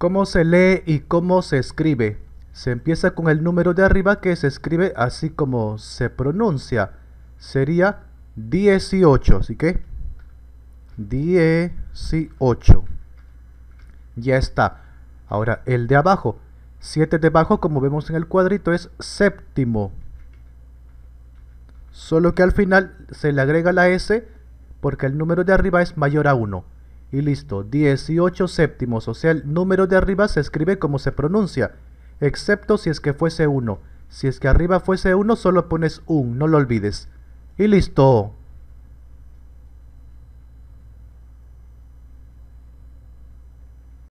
¿Cómo se lee y cómo se escribe? Se empieza con el número de arriba que se escribe así como se pronuncia. Sería 18, así que 18. Ya está. Ahora, el de abajo. 7 de abajo, como vemos en el cuadrito, es séptimo. Solo que al final se le agrega la S porque el número de arriba es mayor a 1. Y listo, 18 séptimos, o sea, el número de arriba se escribe como se pronuncia, excepto si es que fuese 1. Si es que arriba fuese 1, solo pones un, no lo olvides. Y listo.